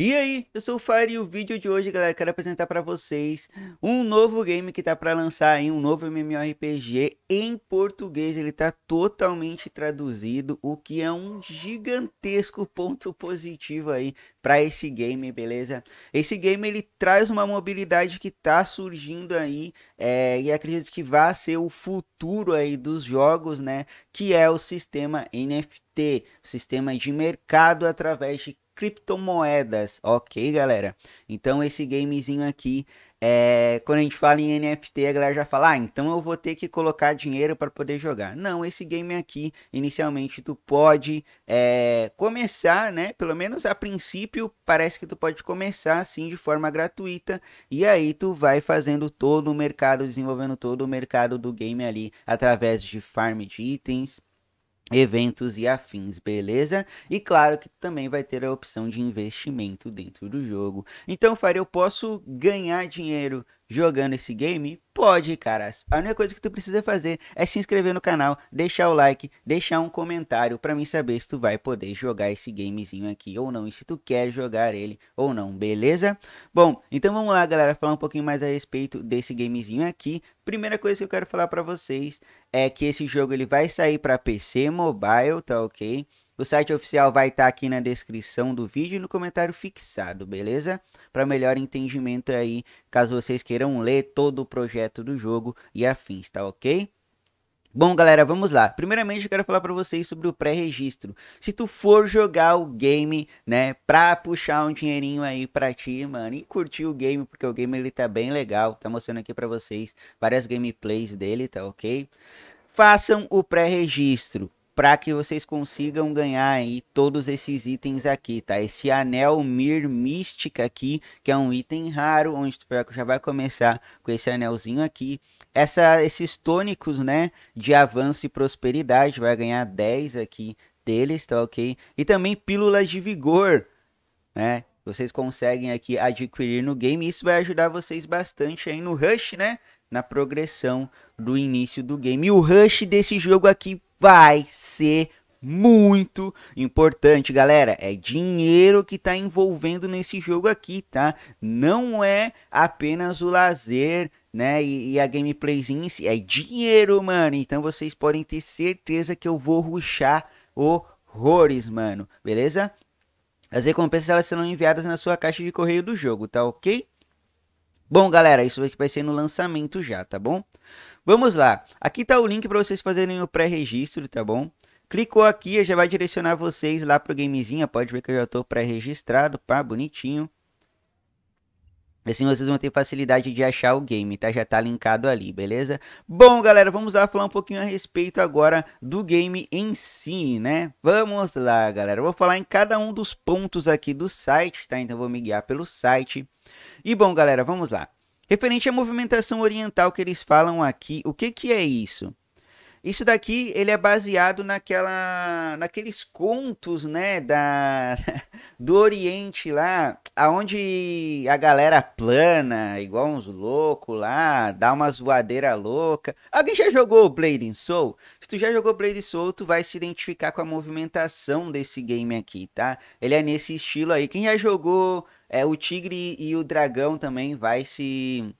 E aí, eu sou o Fire e o vídeo de hoje, galera, quero apresentar para vocês um novo game que tá para lançar aí, um novo MMORPG em português, ele tá totalmente traduzido, o que é um gigantesco ponto positivo aí para esse game, beleza? Esse game ele traz uma mobilidade que tá surgindo aí é, e acredito que vai ser o futuro aí dos jogos, né? Que é o sistema NFT, sistema de mercado através de criptomoedas, ok, galera? Então esse gamezinho aqui é, quando a gente fala em NFT, a galera já fala, ah, então eu vou ter que colocar dinheiro para poder jogar. Não, esse game aqui, inicialmente, tu pode é, começar, né? Pelo menos a princípio, parece que tu pode começar assim de forma gratuita. E aí tu vai fazendo todo o mercado, desenvolvendo todo o mercado do game ali através de farm de itens, eventos e afins, beleza? E claro que também vai ter a opção de investimento dentro do jogo. Então, Faria, eu posso ganhar dinheiro jogando esse game? Pode, cara. A única coisa que tu precisa fazer é se inscrever no canal, deixar o like, deixar um comentário para mim saber se tu vai poder jogar esse gamezinho aqui ou não, e se tu quer jogar ele ou não, beleza? Bom, então vamos lá, galera, falar um pouquinho mais a respeito desse gamezinho aqui. Primeira coisa que eu quero falar para vocês é que esse jogo ele vai sair para PC, mobile, tá OK? O site oficial vai estar tá aqui na descrição do vídeo e no comentário fixado, beleza? Para melhor entendimento aí, caso vocês queiram ler todo o projeto do jogo e afins, tá ok? Bom, galera, vamos lá. Primeiramente, eu quero falar para vocês sobre o pré-registro. Se tu for jogar o game, né, pra puxar um dinheirinho aí pra ti, mano, e curtir o game, porque o game ele tá bem legal, tá mostrando aqui para vocês várias gameplays dele, tá OK? Façam o pré-registro para que vocês consigam ganhar aí todos esses itens aqui, tá? Esse anel Mir Mística aqui, que é um item raro, onde tu já vai começar com esse anelzinho aqui. Essa, esses tônicos, né, de avanço e prosperidade, vai ganhar 10 aqui deles, tá ok? E também pílulas de vigor, né? Vocês conseguem aqui adquirir no game, isso vai ajudar vocês bastante aí no rush, né? Na progressão do início do game. E o rush desse jogo aqui vai ser muito importante, galera. É dinheiro que tá envolvendo nesse jogo aqui, tá? Não é apenas o lazer, né? E, e a gameplayzinha em si. É dinheiro, mano. Então vocês podem ter certeza que eu vou ruxar horrores, mano. Beleza? As recompensas elas serão enviadas na sua caixa de correio do jogo, tá ok? Bom, galera, isso vai ser no lançamento já, tá bom? Vamos lá. Aqui está o link para vocês fazerem o pré-registro, tá bom? Clicou aqui, já vai direcionar vocês lá pro gamezinha. Pode ver que eu já estou pré-registrado, pá, bonitinho. Assim vocês vão ter facilidade de achar o game, tá? Já tá linkado ali, beleza? Bom, galera, vamos lá falar um pouquinho a respeito agora do game em si, né? Vamos lá, galera. Eu vou falar em cada um dos pontos aqui do site, tá? Então vou me guiar pelo site. E bom, galera, vamos lá. Referente à movimentação oriental que eles falam aqui, o que, que é isso? Isso daqui, ele é baseado naquela, naqueles contos, né, da, do Oriente lá, aonde a galera plana, igual uns loucos lá, dá uma zoadeira louca. Alguém já jogou Blade Soul? Se tu já jogou Blade Soul, tu vai se identificar com a movimentação desse game aqui, tá? Ele é nesse estilo aí. Quem já jogou é, o Tigre e o Dragão também vai se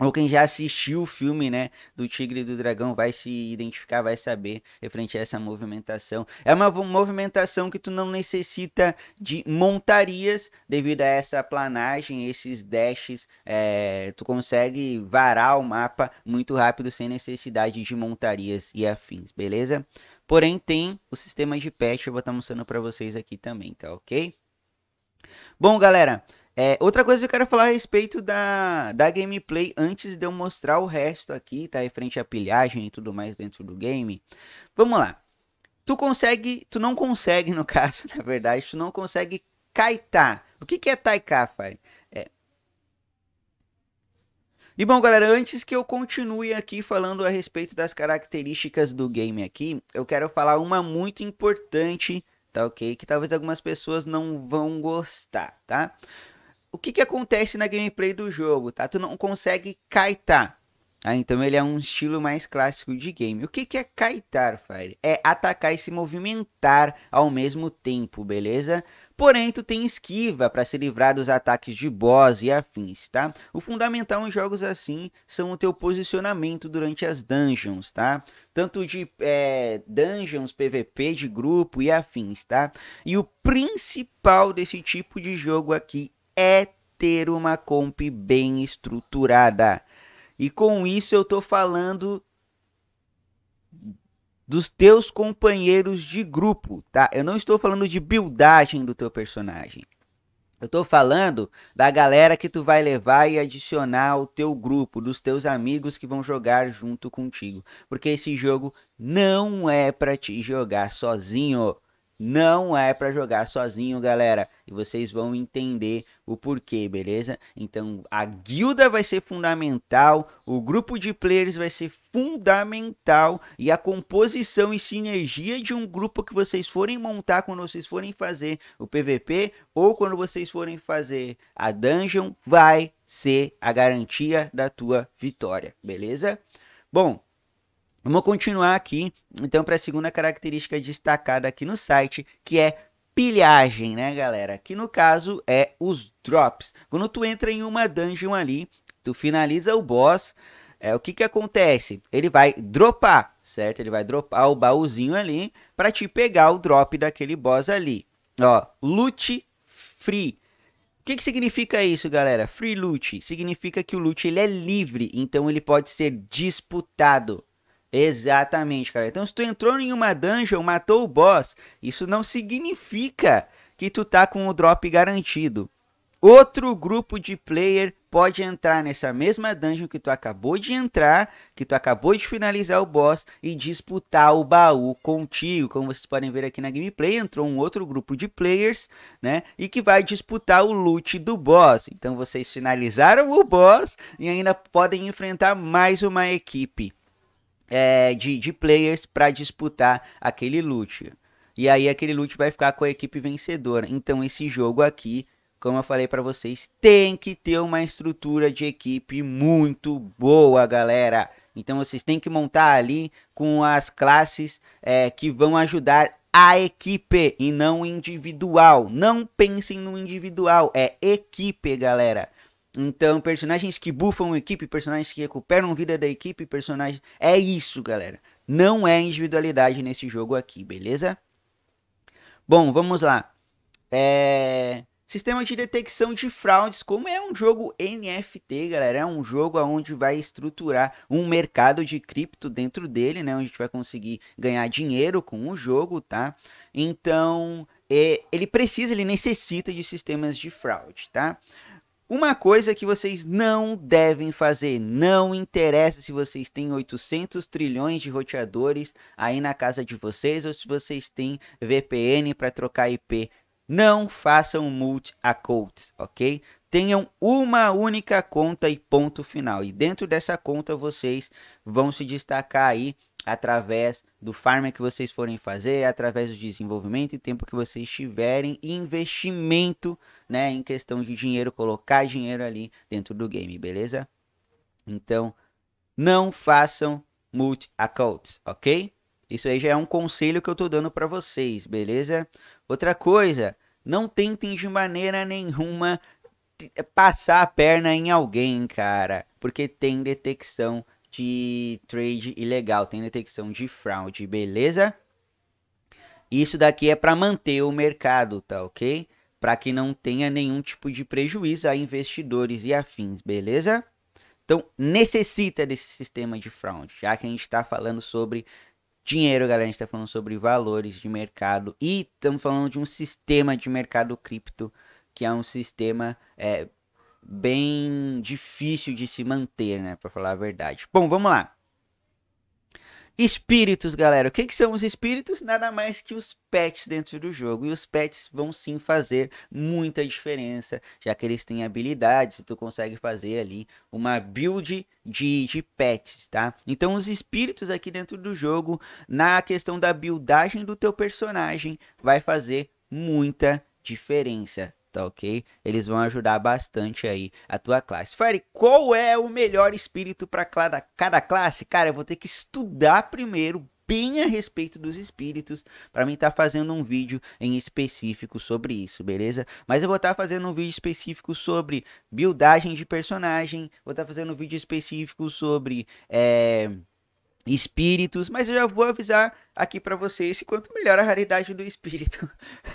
ou quem já assistiu o filme, né, do Tigre e do Dragão vai se identificar, vai saber referente a essa movimentação. É uma movimentação que tu não necessita de montarias devido a essa planagem, esses dashes, é, tu consegue varar o mapa muito rápido sem necessidade de montarias e afins, beleza? Porém tem o sistema de patch, eu vou estar mostrando para vocês aqui também, tá ok? Bom, galera, é, outra coisa que eu quero falar a respeito da, da gameplay, antes de eu mostrar o resto aqui, tá? Em frente à pilhagem e tudo mais dentro do game. Vamos lá. Tu consegue, tu não consegue, no caso, na verdade, tu não consegue kaitar. O que, que é taiká, Fari? É. E bom, galera, antes que eu continue aqui falando a respeito das características do game aqui, eu quero falar uma muito importante, tá ok? Que talvez algumas pessoas não vão gostar, tá? o que, que acontece na gameplay do jogo, tá? Tu não consegue kaitar. Ah, então ele é um estilo mais clássico de game. O que, que é kaitar, Fire? É atacar e se movimentar ao mesmo tempo, beleza? Porém, tu tem esquiva para se livrar dos ataques de boss e afins, tá? O fundamental em jogos assim são o teu posicionamento durante as dungeons, tá? Tanto de é, dungeons, PVP, de grupo e afins, tá? E o principal desse tipo de jogo aqui é ter uma comp bem estruturada. E com isso eu tô falando dos teus companheiros de grupo, tá? Eu não estou falando de buildagem do teu personagem. Eu tô falando da galera que tu vai levar e adicionar ao teu grupo, dos teus amigos que vão jogar junto contigo, porque esse jogo não é para te jogar sozinho. Não é para jogar sozinho, galera. E vocês vão entender o porquê, beleza? Então, a guilda vai ser fundamental, o grupo de players vai ser fundamental e a composição e sinergia de um grupo que vocês forem montar quando vocês forem fazer o PVP ou quando vocês forem fazer a dungeon vai ser a garantia da tua vitória, beleza? Bom, Vamos continuar aqui, então, para a segunda característica destacada aqui no site, que é pilhagem, né, galera? Que no caso é os drops. Quando tu entra em uma dungeon ali, tu finaliza o boss, é, o que que acontece? Ele vai dropar, certo? Ele vai dropar o baúzinho ali para te pegar o drop daquele boss ali. Ó, loot free. O que, que significa isso, galera? Free loot significa que o loot ele é livre, então ele pode ser disputado. Exatamente, cara. Então, se tu entrou em uma dungeon, matou o boss, isso não significa que tu tá com o drop garantido. Outro grupo de player pode entrar nessa mesma dungeon que tu acabou de entrar, que tu acabou de finalizar o boss e disputar o baú contigo. Como vocês podem ver aqui na gameplay, entrou um outro grupo de players, né? E que vai disputar o loot do boss. Então vocês finalizaram o boss e ainda podem enfrentar mais uma equipe é, de, de players para disputar aquele loot. E aí aquele loot vai ficar com a equipe vencedora. Então esse jogo aqui, como eu falei para vocês, tem que ter uma estrutura de equipe muito boa, galera. Então vocês têm que montar ali com as classes é, que vão ajudar a equipe e não individual. Não pensem no individual, é equipe, galera. Então, personagens que bufam a equipe, personagens que recuperam vida da equipe, personagens. É isso, galera. Não é individualidade nesse jogo aqui, beleza? Bom, vamos lá. É... Sistema de detecção de fraudes, como é um jogo NFT, galera, é um jogo onde vai estruturar um mercado de cripto dentro dele, né? Onde a gente vai conseguir ganhar dinheiro com o jogo, tá? Então, é... ele precisa, ele necessita de sistemas de fraude, tá? Uma coisa que vocês não devem fazer, não interessa se vocês têm 800 trilhões de roteadores aí na casa de vocês ou se vocês têm VPN para trocar IP, não façam multi accounts, codes, ok? Tenham uma única conta e ponto final. E dentro dessa conta vocês vão se destacar aí através do farm que vocês forem fazer, através do desenvolvimento e tempo que vocês tiverem, investimento, né, em questão de dinheiro, colocar dinheiro ali dentro do game, beleza? Então, não façam multi-accounts, ok? Isso aí já é um conselho que eu tô dando para vocês, beleza? Outra coisa, não tentem de maneira nenhuma passar a perna em alguém, cara, porque tem detecção de trade ilegal, tem detecção de fraude, beleza? Isso daqui é para manter o mercado, tá ok? Para que não tenha nenhum tipo de prejuízo a investidores e afins, beleza? Então, necessita desse sistema de fraude, já que a gente está falando sobre dinheiro, galera. A gente está falando sobre valores de mercado e estamos falando de um sistema de mercado cripto que é um sistema é, bem difícil de se manter, né? para falar a verdade. Bom, vamos lá. Espíritos, galera. O que, que são os espíritos? Nada mais que os pets dentro do jogo. E os pets vão sim fazer muita diferença, já que eles têm habilidades. Tu consegue fazer ali uma build de, de pets, tá? Então, os espíritos aqui dentro do jogo, na questão da buildagem do teu personagem, vai fazer muita diferença tá ok? Eles vão ajudar bastante aí a tua classe. Fire, qual é o melhor espírito para cada, classe? Cara, eu vou ter que estudar primeiro bem a respeito dos espíritos para mim estar tá fazendo um vídeo em específico sobre isso, beleza? Mas eu vou estar tá fazendo um vídeo específico sobre buildagem de personagem, vou estar tá fazendo um vídeo específico sobre é, espíritos, mas eu já vou avisar aqui para vocês quanto melhor a raridade do espírito.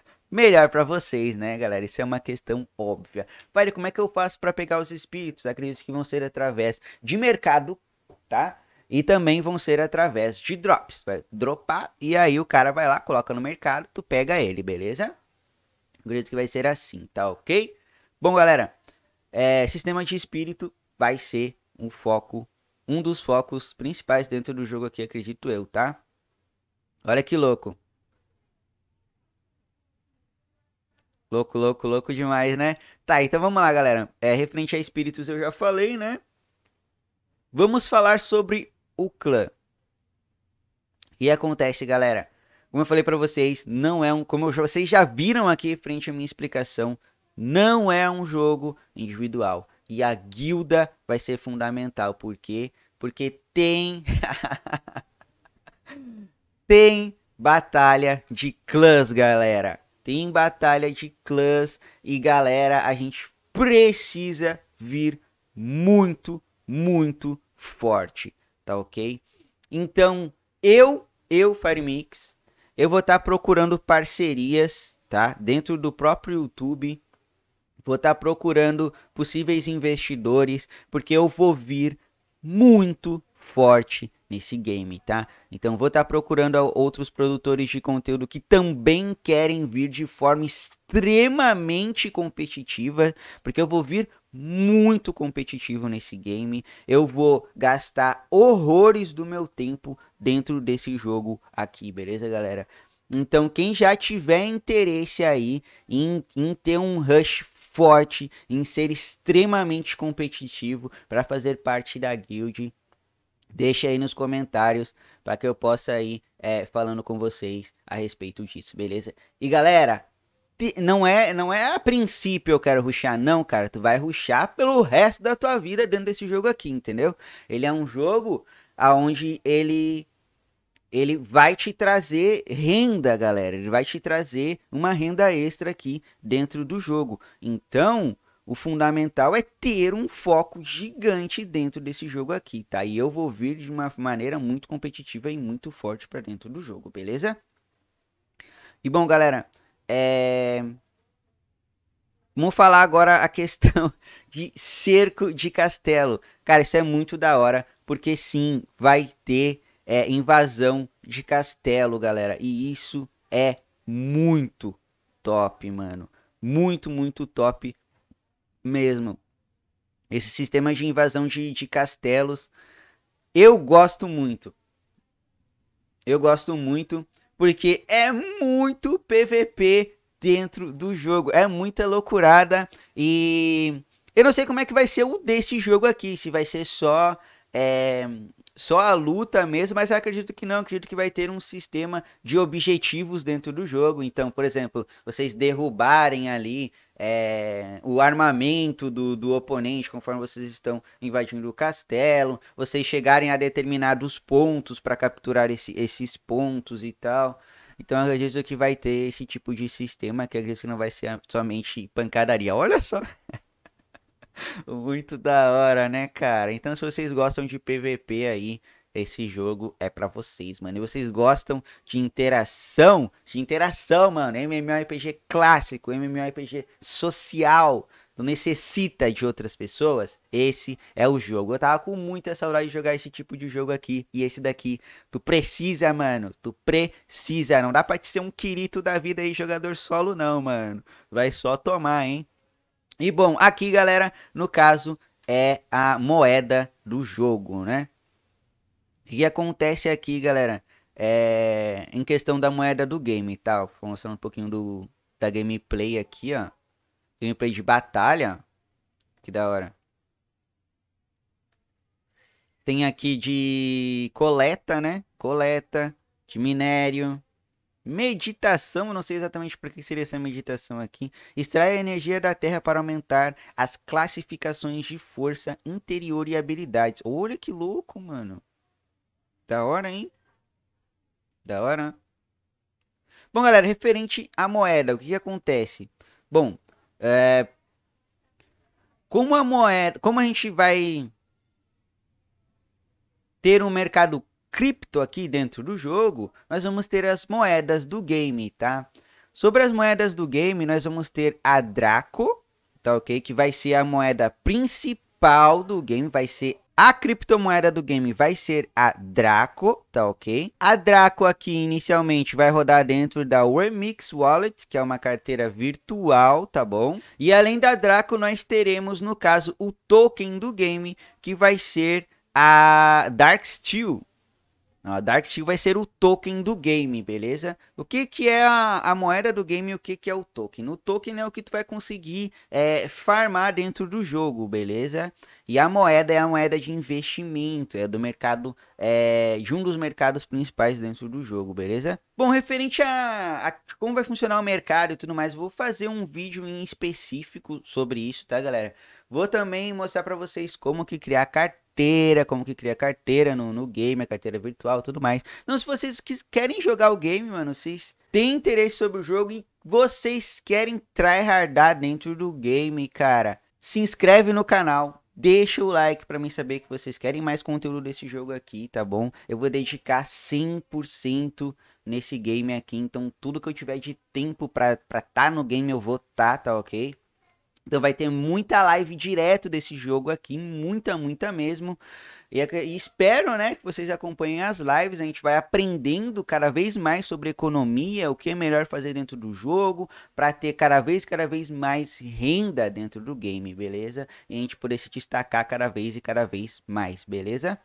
melhor para vocês, né, galera? Isso é uma questão óbvia. Vale, como é que eu faço para pegar os espíritos? Acredito que vão ser através de mercado, tá? E também vão ser através de drops. Vai dropar e aí o cara vai lá, coloca no mercado, tu pega ele, beleza? Acredito que vai ser assim, tá ok? Bom, galera, é, sistema de espírito vai ser um foco, um dos focos principais dentro do jogo aqui, acredito eu, tá? Olha que louco. Louco, louco, louco demais, né? Tá, então vamos lá, galera. É, referente a espíritos eu já falei, né? Vamos falar sobre o clã. E acontece, galera. Como eu falei para vocês, não é um. Como vocês já viram aqui frente à minha explicação, não é um jogo individual. E a guilda vai ser fundamental. Por quê? Porque tem. tem batalha de clãs, galera tem batalha de clãs e galera, a gente precisa vir muito, muito forte, tá ok? Então, eu, eu, Firemix, eu vou estar tá procurando parcerias, tá? Dentro do próprio YouTube, vou estar tá procurando possíveis investidores, porque eu vou vir muito forte nesse game, tá? Então vou estar tá procurando outros produtores de conteúdo que também querem vir de forma extremamente competitiva, porque eu vou vir muito competitivo nesse game. Eu vou gastar horrores do meu tempo dentro desse jogo aqui, beleza, galera? Então, quem já tiver interesse aí em, em ter um rush forte, em ser extremamente competitivo para fazer parte da guild, Deixa aí nos comentários para que eu possa ir é, falando com vocês a respeito disso, beleza? E galera, não é, não é a princípio eu quero ruxar, não, cara. Tu vai ruxar pelo resto da tua vida dentro desse jogo aqui, entendeu? Ele é um jogo aonde ele ele vai te trazer renda, galera. Ele vai te trazer uma renda extra aqui dentro do jogo. Então, o fundamental é ter um foco gigante dentro desse jogo aqui, tá? E eu vou vir de uma maneira muito competitiva e muito forte para dentro do jogo, beleza? E bom, galera, é... Vamos falar agora a questão de cerco de castelo. Cara, isso é muito da hora, porque sim, vai ter é, invasão de castelo, galera. E isso é muito top, mano. Muito, muito top mesmo. Esse sistema de invasão de, de castelos. Eu gosto muito. Eu gosto muito porque é muito PVP dentro do jogo. É muita loucurada e eu não sei como é que vai ser o desse jogo aqui, se vai ser só é, só a luta mesmo, mas eu acredito que não, acredito que vai ter um sistema de objetivos dentro do jogo. Então, por exemplo, vocês derrubarem ali é, o armamento do, do oponente conforme vocês estão invadindo o castelo, vocês chegarem a determinados pontos para capturar esse, esses pontos e tal. Então eu acredito que vai ter esse tipo de sistema que eu acredito que não vai ser somente pancadaria. Olha só! Muito da hora, né, cara? Então, se vocês gostam de PVP aí, esse jogo é para vocês, mano. E vocês gostam de interação, de interação, mano. MMORPG clássico, MMORPG social, não necessita de outras pessoas, esse é o jogo. Eu tava com muita saudade de jogar esse tipo de jogo aqui. E esse daqui, tu precisa, mano. Tu precisa. Não dá pra te ser um quirito da vida aí, jogador solo, não, mano. Vai só tomar, hein? E bom, aqui galera, no caso é a moeda do jogo, né? O que acontece aqui, galera? É, em questão da moeda do game, tá? Vou mostrar um pouquinho do, da gameplay aqui, ó. Gameplay de batalha. Que da hora. Tem aqui de coleta, né? Coleta, de minério, Meditação, não sei exatamente para que seria essa meditação aqui. Extrai a energia da Terra para aumentar as classificações de força interior e habilidades. Olha que louco, mano. Da hora, hein? Da hora. Bom, galera, referente à moeda, o que, que acontece? Bom, é... como a moeda, como a gente vai ter um mercado cripto aqui dentro do jogo, nós vamos ter as moedas do game, tá? Sobre as moedas do game, nós vamos ter a Draco, tá ok? Que vai ser a moeda principal do game, vai ser a criptomoeda do game vai ser a Draco, tá ok? A Draco aqui inicialmente vai rodar dentro da Remix Wallet, que é uma carteira virtual, tá bom? E além da Draco, nós teremos, no caso, o token do game, que vai ser a Dark Steel, a ah, Dark Steel vai ser o token do game, beleza? O que, que é a, a moeda do game e o que, que é o token? O token é o que tu vai conseguir é, farmar dentro do jogo, beleza? E a moeda é a moeda de investimento, é do mercado, é, de um dos mercados principais dentro do jogo, beleza? Bom, referente a, a como vai funcionar o mercado e tudo mais, vou fazer um vídeo em específico sobre isso, tá, galera? Vou também mostrar para vocês como que criar carteira, como que criar carteira no, no game, a carteira virtual, tudo mais. Então, se vocês querem jogar o game, mano, vocês têm interesse sobre o jogo e vocês querem tryhardar dentro do game, cara, se inscreve no canal, deixa o like para mim saber que vocês querem mais conteúdo desse jogo aqui, tá bom? Eu vou dedicar 100% nesse game aqui, então tudo que eu tiver de tempo para estar tá no game eu vou tá, tá ok? Então vai ter muita live direto desse jogo aqui, muita, muita mesmo. E, e, espero, né, que vocês acompanhem as lives. A gente vai aprendendo cada vez mais sobre economia, o que é melhor fazer dentro do jogo, para ter cada vez, cada vez mais renda dentro do game, beleza? E a gente poder se destacar cada vez e cada vez mais, beleza?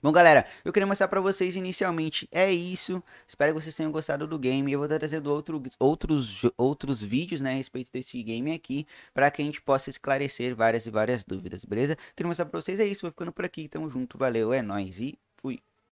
Bom, galera, eu queria mostrar pra vocês inicialmente. É isso. Espero que vocês tenham gostado do game. Eu vou estar trazendo outro, outros, outros vídeos né, a respeito desse game aqui. Pra que a gente possa esclarecer várias e várias dúvidas, beleza? Queria mostrar pra vocês. É isso. Vou ficando por aqui. Tamo junto. Valeu, é nóis e fui.